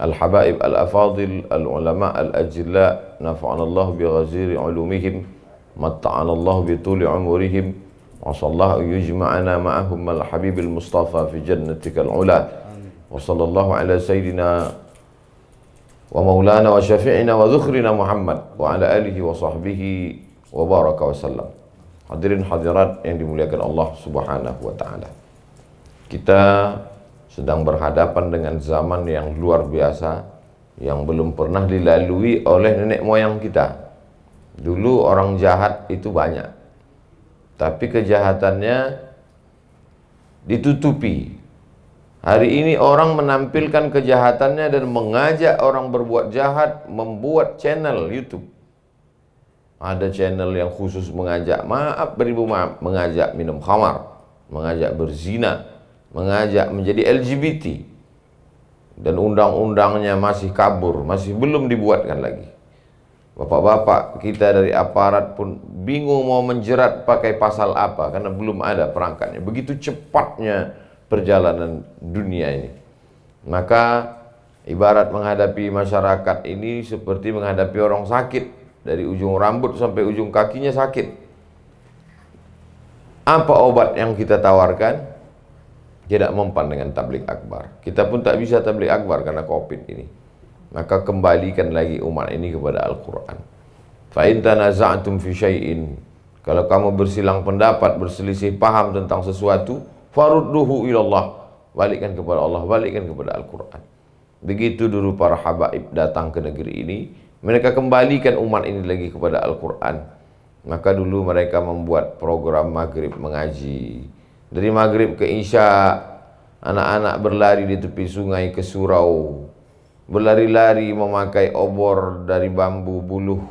الحبائب الأفاضل العلماء الأجلاء نفعنا الله بغزير علومهم متعنا الله بطول عمرهم وصلى الله يجمعنا معهم الحبيب المصطفى في جنتك العلا وصلى الله على سيدنا ومولانا وشفيعنا وذخرنا محمد وعلى آله وصحبه وبارك وسلم حضرين حضرات yang dimuliakan الله سبحانه وتعالى كتاب sedang berhadapan dengan zaman yang luar biasa yang belum pernah dilalui oleh nenek moyang kita. Dulu orang jahat itu banyak. Tapi kejahatannya ditutupi. Hari ini orang menampilkan kejahatannya dan mengajak orang berbuat jahat membuat channel YouTube. Ada channel yang khusus mengajak maaf beribu maaf, mengajak minum khamar, mengajak berzina, mengajak menjadi LGBT dan undang-undangnya masih kabur, masih belum dibuatkan lagi. Bapak-bapak kita dari aparat pun bingung mau menjerat pakai pasal apa karena belum ada perangkatnya. Begitu cepatnya perjalanan dunia ini. Maka ibarat menghadapi masyarakat ini seperti menghadapi orang sakit dari ujung rambut sampai ujung kakinya sakit. Apa obat yang kita tawarkan? tidak mempan dengan tablik akbar. Kita pun tak bisa tablik akbar karena COVID ini. Maka kembalikan lagi umat ini kepada Al-Quran. Fa'in fi syai'in. Kalau kamu bersilang pendapat, berselisih paham tentang sesuatu, farudduhu ilallah. Balikkan kepada Allah, balikkan kepada Al-Quran. Begitu dulu para habaib datang ke negeri ini, mereka kembalikan umat ini lagi kepada Al-Quran. Maka dulu mereka membuat program maghrib mengaji, dari maghrib ke isya, anak-anak berlari di tepi sungai ke surau. Berlari-lari memakai obor dari bambu buluh.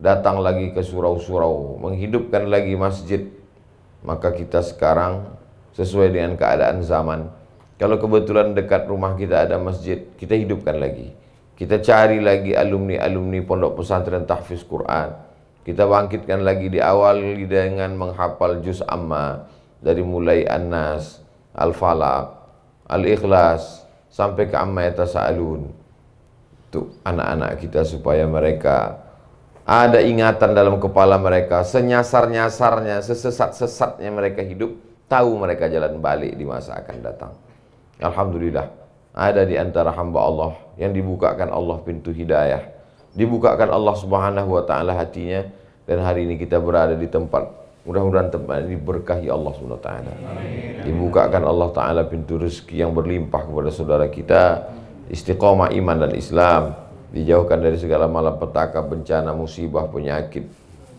Datang lagi ke surau-surau, menghidupkan lagi masjid. Maka kita sekarang sesuai dengan keadaan zaman. Kalau kebetulan dekat rumah kita ada masjid, kita hidupkan lagi. Kita cari lagi alumni-alumni pondok pesantren tahfiz Quran. Kita bangkitkan lagi diawali dengan menghafal juz amma dari mulai Anas, Al-Falaq, Al-Ikhlas sampai ke Amma Yatasa'alun. Untuk anak-anak kita supaya mereka ada ingatan dalam kepala mereka, senyasar-nyasarnya, sesesat-sesatnya mereka hidup, tahu mereka jalan balik di masa akan datang. Alhamdulillah, ada di antara hamba Allah yang dibukakan Allah pintu hidayah, dibukakan Allah Subhanahu wa taala hatinya dan hari ini kita berada di tempat Mudah-mudahan tempat ini diberkahi Allah SWT. Dibukakan Allah Ta'ala pintu rezeki yang berlimpah kepada saudara kita. Istiqomah iman dan Islam. Dijauhkan dari segala malapetaka, bencana, musibah, penyakit.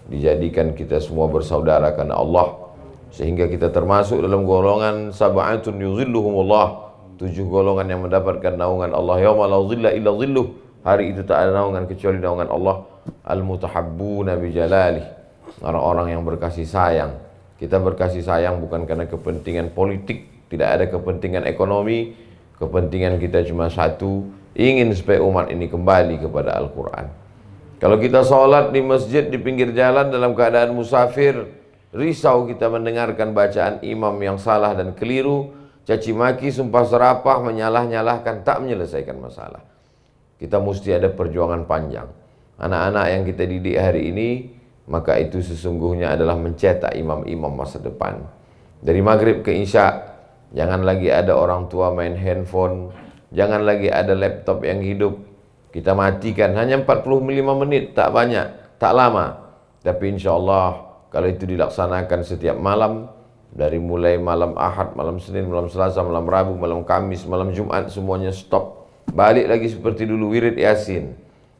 Dijadikan kita semua bersaudara karena Allah. Sehingga kita termasuk dalam golongan sab'atun Allah Tujuh golongan yang mendapatkan naungan Allah. Yawma la zilla illa zilluh. Hari itu tak ada naungan kecuali naungan Allah. Al-mutahabbuna bijalalih orang-orang yang berkasih sayang. Kita berkasih sayang bukan karena kepentingan politik, tidak ada kepentingan ekonomi, kepentingan kita cuma satu, ingin supaya umat ini kembali kepada Al-Quran. Kalau kita sholat di masjid di pinggir jalan dalam keadaan musafir, risau kita mendengarkan bacaan imam yang salah dan keliru, caci maki, sumpah serapah, menyalah-nyalahkan, tak menyelesaikan masalah. Kita mesti ada perjuangan panjang. Anak-anak yang kita didik hari ini, maka itu sesungguhnya adalah mencetak imam-imam masa depan. Dari maghrib ke isya, jangan lagi ada orang tua main handphone, jangan lagi ada laptop yang hidup. Kita matikan hanya 45 menit, tak banyak, tak lama. Tapi insya Allah kalau itu dilaksanakan setiap malam, dari mulai malam Ahad, malam Senin, malam Selasa, malam Rabu, malam Kamis, malam Jumat semuanya stop. Balik lagi seperti dulu wirid Yasin.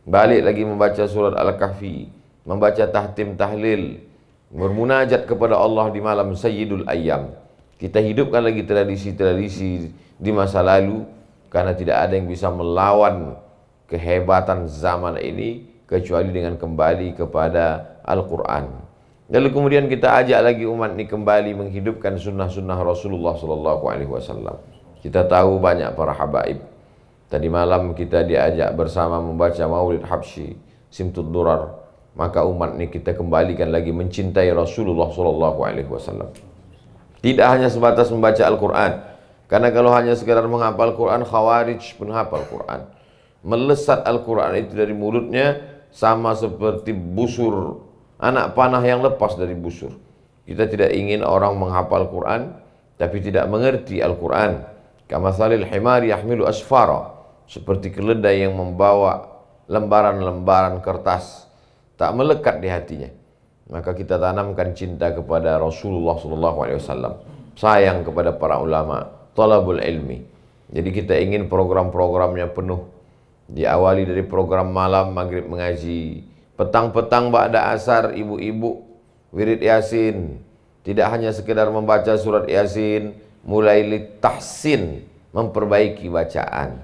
Balik lagi membaca surat Al-Kahfi membaca tahtim tahlil, bermunajat kepada Allah di malam Sayyidul Ayyam. Kita hidupkan lagi tradisi-tradisi di masa lalu karena tidak ada yang bisa melawan kehebatan zaman ini kecuali dengan kembali kepada Al-Qur'an. Lalu kemudian kita ajak lagi umat ini kembali menghidupkan sunnah-sunnah Rasulullah Sallallahu Alaihi Wasallam. Kita tahu banyak para habaib. Tadi malam kita diajak bersama membaca Maulid Habsyi, Simtud Durar maka umat ini kita kembalikan lagi mencintai Rasulullah Shallallahu Alaihi Wasallam. Tidak hanya sebatas membaca Al-Quran, karena kalau hanya sekedar menghafal Quran, khawarij hafal Quran. Melesat Al-Quran itu dari mulutnya sama seperti busur, anak panah yang lepas dari busur. Kita tidak ingin orang menghafal Quran, tapi tidak mengerti Al-Quran. Kamasalil himar yahmilu asfara. Seperti keledai yang membawa lembaran-lembaran kertas tak melekat di hatinya. Maka kita tanamkan cinta kepada Rasulullah SAW, sayang kepada para ulama, talabul ilmi. Jadi kita ingin program-programnya penuh. Diawali dari program malam maghrib mengaji, petang-petang ba'da asar ibu-ibu wirid yasin. Tidak hanya sekedar membaca surat yasin, mulai litahsin, memperbaiki bacaan.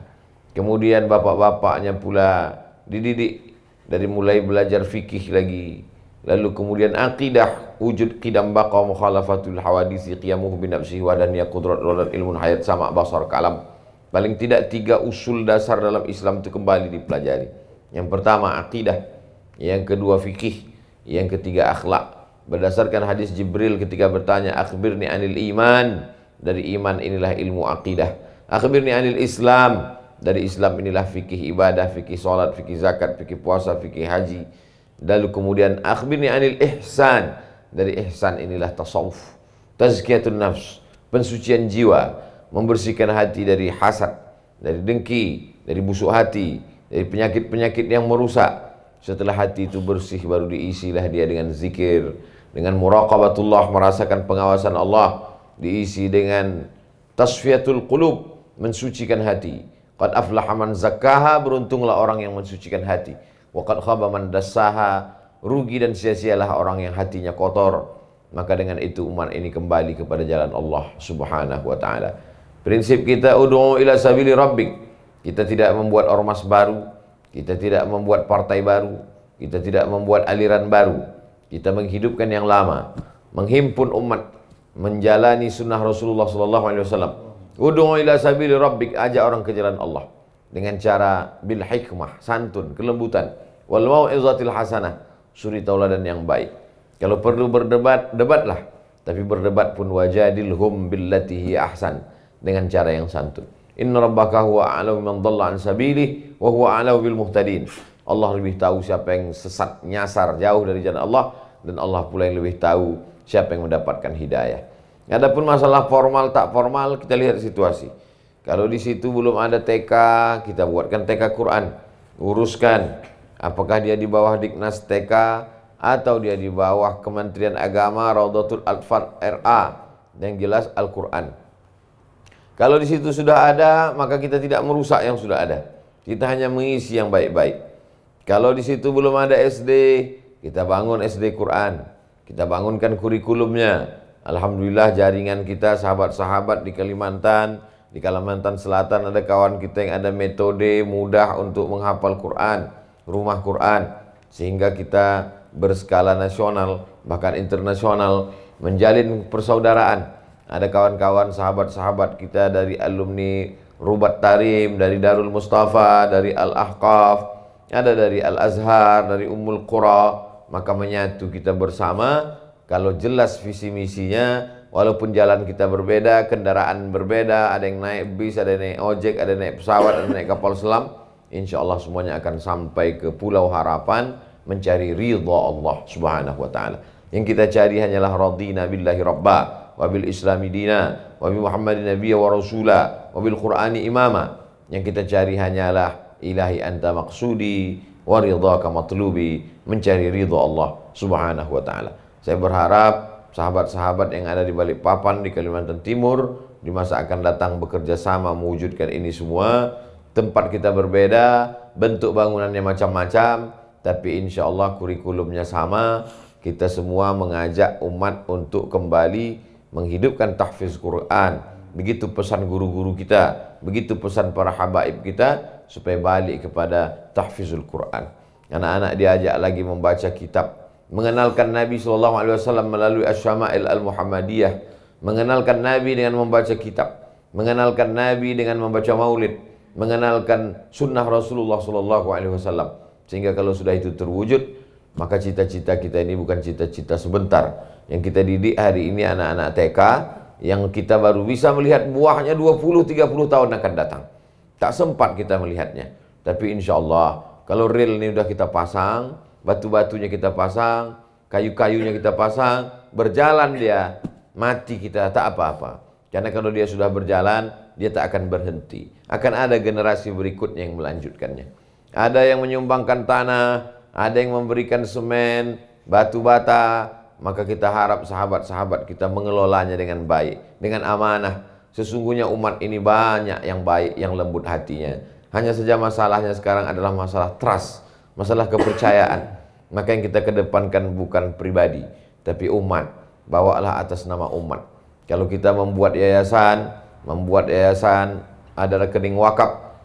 Kemudian bapak-bapaknya pula dididik dari mulai belajar fikih lagi lalu kemudian akidah wujud qidam baqa mukhalafatul hawadisi qiyamuh bin nafsihi wa dan yaqudrat rodat ilmu hayat sama basar kalam paling tidak tiga usul dasar dalam Islam itu kembali dipelajari yang pertama akidah yang kedua fikih yang ketiga akhlak berdasarkan hadis Jibril ketika bertanya akhbirni anil iman dari iman inilah ilmu akidah akhbirni anil islam dari Islam inilah fikih ibadah, fikih salat, fikih zakat, fikih puasa, fikih haji. Lalu kemudian akhbirni anil ihsan. Dari ihsan inilah tasawuf, tazkiyatun nafs, pensucian jiwa, membersihkan hati dari hasad, dari dengki, dari busuk hati, dari penyakit-penyakit yang merusak. Setelah hati itu bersih baru diisilah dia dengan zikir, dengan muraqabatullah merasakan pengawasan Allah, diisi dengan tasfiyatul qulub, mensucikan hati Qad aflaha man zakkaha, beruntunglah orang yang mensucikan hati. Wa qad khaba man rugi dan sia-sialah orang yang hatinya kotor. Maka dengan itu umat ini kembali kepada jalan Allah Subhanahu wa taala. Prinsip kita ud'u ila sabili rabbik. Kita tidak membuat ormas baru, kita tidak membuat partai baru, kita tidak membuat aliran baru. Kita menghidupkan yang lama, menghimpun umat menjalani sunnah Rasulullah sallallahu alaihi wasallam Udu'u ila sabili rabbik, ajak orang ke jalan Allah dengan cara bil hikmah, santun, kelembutan, wal mau'izatil hasanah, suri tauladan yang baik. Kalau perlu berdebat, debatlah, tapi berdebat pun wajadilhum billatihi ahsan dengan cara yang santun. Inna rabbaka huwa a'lamu man dhalla an sabili, wa huwa a'lamu bil muhtadin. Allah lebih tahu siapa yang sesat, nyasar, jauh dari jalan Allah dan Allah pula yang lebih tahu siapa yang mendapatkan hidayah. Adapun masalah formal tak formal kita lihat situasi. Kalau di situ belum ada TK, kita buatkan TK Quran, uruskan apakah dia di bawah Diknas TK atau dia di bawah Kementerian Agama Raudatul Alfar RA yang jelas Al-Qur'an. Kalau di situ sudah ada, maka kita tidak merusak yang sudah ada. Kita hanya mengisi yang baik-baik. Kalau di situ belum ada SD, kita bangun SD Quran. Kita bangunkan kurikulumnya, Alhamdulillah jaringan kita sahabat-sahabat di Kalimantan, di Kalimantan Selatan ada kawan kita yang ada metode mudah untuk menghafal Quran, rumah Quran, sehingga kita berskala nasional bahkan internasional menjalin persaudaraan. Ada kawan-kawan sahabat-sahabat kita dari alumni Rubat Tarim, dari Darul Mustafa, dari Al-Ahqaf, ada dari Al-Azhar, dari Ummul Qura, maka menyatu kita bersama kalau jelas visi misinya, walaupun jalan kita berbeda, kendaraan berbeda, ada yang naik bis, ada yang naik ojek, ada yang naik pesawat, ada yang naik kapal selam, insya Allah semuanya akan sampai ke Pulau Harapan mencari ridha Allah Subhanahu wa taala. Yang kita cari hanyalah radina billahi rabba wa bil islami dina Wabil bi muhammadin nabiyya wa rasula wa qur'ani imama. Yang kita cari hanyalah ilahi anta maksudi, wa ridhaka matlubi mencari ridha Allah Subhanahu wa taala. Saya berharap sahabat-sahabat yang ada di Balikpapan, di Kalimantan Timur, di masa akan datang bekerja sama mewujudkan ini semua. Tempat kita berbeda, bentuk bangunannya macam-macam, tapi insya Allah kurikulumnya sama. Kita semua mengajak umat untuk kembali menghidupkan tahfiz Quran. Begitu pesan guru-guru kita, begitu pesan para habaib kita, supaya balik kepada tahfizul Quran. Anak-anak diajak lagi membaca kitab mengenalkan Nabi Shallallahu Alaihi Wasallam melalui Asyama'il Al Muhammadiyah, mengenalkan Nabi dengan membaca kitab, mengenalkan Nabi dengan membaca Maulid, mengenalkan Sunnah Rasulullah Shallallahu Alaihi Wasallam. Sehingga kalau sudah itu terwujud, maka cita-cita kita ini bukan cita-cita sebentar. Yang kita didik hari ini anak-anak TK, yang kita baru bisa melihat buahnya 20-30 tahun akan datang. Tak sempat kita melihatnya. Tapi insya Allah, kalau real ini sudah kita pasang, batu-batunya kita pasang, kayu-kayunya kita pasang, berjalan dia, mati kita tak apa-apa. Karena kalau dia sudah berjalan, dia tak akan berhenti. Akan ada generasi berikutnya yang melanjutkannya. Ada yang menyumbangkan tanah, ada yang memberikan semen, batu bata, maka kita harap sahabat-sahabat kita mengelolanya dengan baik, dengan amanah. Sesungguhnya umat ini banyak yang baik, yang lembut hatinya. Hanya saja masalahnya sekarang adalah masalah trust, masalah kepercayaan. Maka yang kita kedepankan bukan pribadi, tapi umat. Bawalah atas nama umat. Kalau kita membuat yayasan, membuat yayasan, ada rekening wakaf,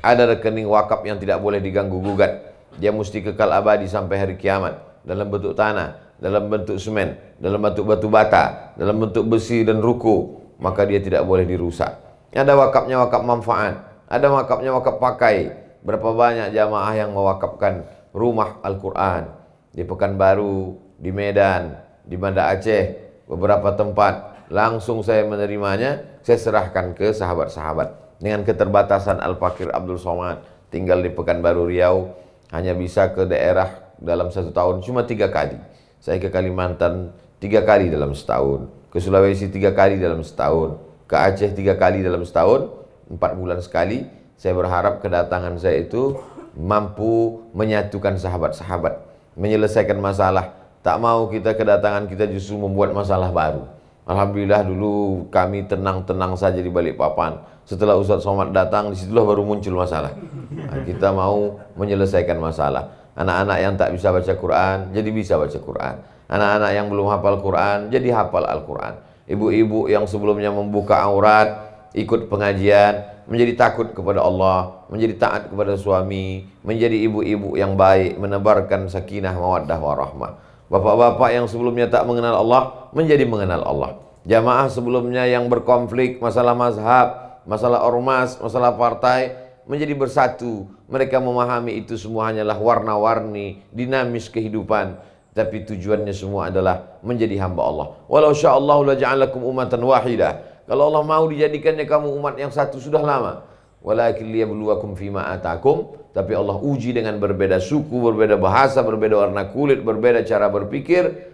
ada rekening wakaf yang tidak boleh diganggu gugat. Dia mesti kekal abadi sampai hari kiamat dalam bentuk tanah, dalam bentuk semen, dalam bentuk batu bata, dalam bentuk besi dan ruku, maka dia tidak boleh dirusak. Ada wakafnya wakaf manfaat, ada wakafnya wakaf pakai. Berapa banyak jamaah yang mewakafkan rumah Al-Quran di Pekanbaru, di Medan, di Banda Aceh, beberapa tempat. Langsung saya menerimanya, saya serahkan ke sahabat-sahabat. Dengan keterbatasan Al-Fakir Abdul Somad, tinggal di Pekanbaru Riau, hanya bisa ke daerah dalam satu tahun cuma tiga kali. Saya ke Kalimantan tiga kali dalam setahun, ke Sulawesi tiga kali dalam setahun, ke Aceh tiga kali dalam setahun, empat bulan sekali. Saya berharap kedatangan saya itu mampu menyatukan sahabat-sahabat, menyelesaikan masalah. Tak mau kita kedatangan kita justru membuat masalah baru. Alhamdulillah dulu kami tenang-tenang saja di balik papan. Setelah Ustadz Somad datang, disitulah baru muncul masalah. Nah, kita mau menyelesaikan masalah. Anak-anak yang tak bisa baca Quran, jadi bisa baca Quran. Anak-anak yang belum hafal Quran, jadi hafal Al-Quran. Ibu-ibu yang sebelumnya membuka aurat, ikut pengajian, menjadi takut kepada Allah, menjadi taat kepada suami, menjadi ibu-ibu yang baik, menebarkan sakinah, mawaddah, warahmah. Bapak-bapak yang sebelumnya tak mengenal Allah, menjadi mengenal Allah. Jamaah sebelumnya yang berkonflik, masalah mazhab, masalah ormas, masalah partai, menjadi bersatu. Mereka memahami itu semua hanyalah warna-warni, dinamis kehidupan. Tapi tujuannya semua adalah menjadi hamba Allah. Walau sya'allahu la ja'alakum umatan wahidah kalau Allah mau dijadikannya kamu umat yang satu sudah lama. Walakin liyabluwakum fima atakum. Tapi Allah uji dengan berbeda suku, berbeda bahasa, berbeda warna kulit, berbeda cara berpikir.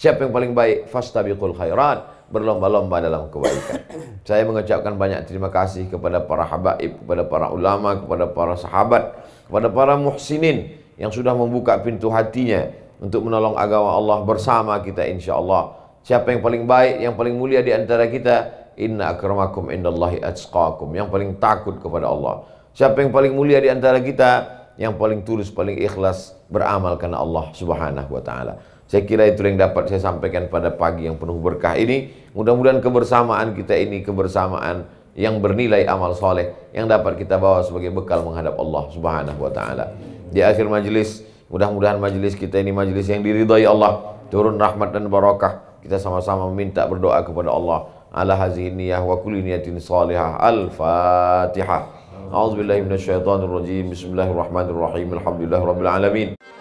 Siapa yang paling baik? Fastabiqul khairat. Berlomba-lomba dalam kebaikan. Saya mengucapkan banyak terima kasih kepada para habaib, kepada para ulama, kepada para sahabat, kepada para muhsinin yang sudah membuka pintu hatinya untuk menolong agama Allah bersama kita insya Allah. Siapa yang paling baik, yang paling mulia di antara kita Inna akramakum indallahi atqakum. Yang paling takut kepada Allah. Siapa yang paling mulia di antara kita? Yang paling tulus, paling ikhlas beramal karena Allah Subhanahu wa taala. Saya kira itu yang dapat saya sampaikan pada pagi yang penuh berkah ini. Mudah-mudahan kebersamaan kita ini kebersamaan yang bernilai amal soleh yang dapat kita bawa sebagai bekal menghadap Allah Subhanahu wa taala. Di akhir majelis, mudah-mudahan majelis kita ini majelis yang diridhai Allah, turun rahmat dan barokah. Kita sama-sama meminta berdoa kepada Allah على هذه النية وكل نية صالحة الفاتحة أعوذ بالله من الشيطان الرجيم بسم الله الرحمن الرحيم الحمد لله رب العالمين